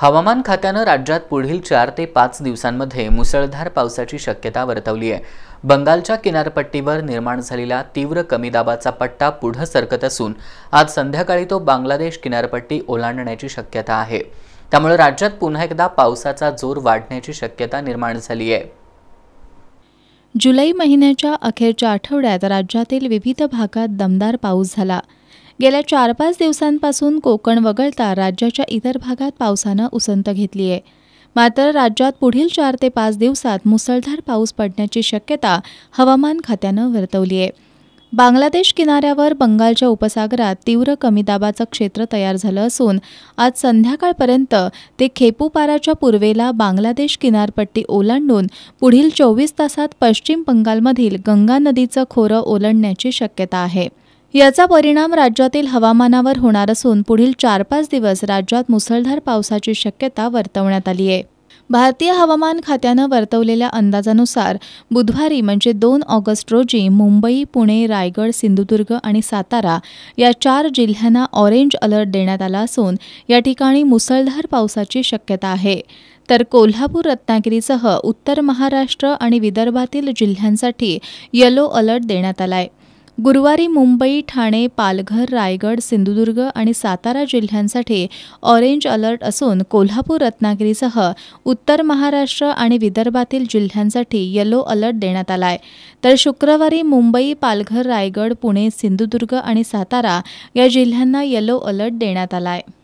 हवामान खात्यानं राज्यात पुढील चार ते पाच दिवसांमध्ये मुसळधार पावसाची शक्यता वर्तवली आहे बंगालच्या किनारपट्टीवर निर्माण झालेला तीव्र कमी दाबाचा पट्टा पुढं सरकत असून आज संध्याकाळी तो बांगलादेश किनारपट्टी ओलांडण्याची शक्यता आहे त्यामुळे राज्यात पुन्हा एकदा पावसाचा जोर वाढण्याची शक्यता निर्माण झाली आहे जुलै महिन्याच्या अखेरच्या आठवड्यात राज्यातील विविध भागात दमदार पाऊस झाला गेल्या चार पाच दिवसांपासून कोकण वगळता राज्याच्या इतर भागात पावसानं उसंत घेतली आहे मात्र राज्यात पुढील चार ते पाच दिवसात मुसळधार पाऊस पडण्याची शक्यता हवामान खात्यानं वर्तवली आहे बांगलादेश किनाऱ्यावर बंगालच्या उपसागरात तीव्र कमी दाबाचं क्षेत्र तयार झालं असून आज संध्याकाळपर्यंत ते खेपूपाराच्या पूर्वेला बांगलादेश किनारपट्टी ओलांडून पुढील चोवीस तासात पश्चिम बंगालमधील गंगा नदीचं खोरं ओलांडण्याची शक्यता आहे याचा परिणाम राज्यातील हवामानावर होणार असून पुढील चार पाच दिवस राज्यात मुसळधार पावसाची शक्यता वर्तवण्यात आली आहे भारतीय हवामान खात्यानं वर्तवलेल्या अंदाजानुसार बुधवारी म्हणजे दोन ऑगस्ट रोजी मुंबई पुणे रायगड सिंधुदुर्ग आणि सातारा या चार जिल्ह्यांना ऑरेंज अलर्ट देण्यात आला असून या ठिकाणी मुसळधार पावसाची शक्यता आहे तर कोल्हापूर रत्नागिरीसह उत्तर महाराष्ट्र आणि विदर्भातील जिल्ह्यांसाठी येलो अलर्ट देण्यात आला आहे गुरुवारी मुंबई ठाणे पालघर रायगड सिंधुदुर्ग आणि सातारा जिल्ह्यांसाठी ऑरेंज अलर्ट असून कोल्हापूर रत्नागिरीसह उत्तर महाराष्ट्र आणि विदर्भातील जिल्ह्यांसाठी येलो अलर्ट देण्यात आला आहे तर शुक्रवारी मुंबई पालघर रायगड पुणे सिंधुदुर्ग आणि सातारा या जिल्ह्यांना येलो अलर्ट देण्यात आला आहे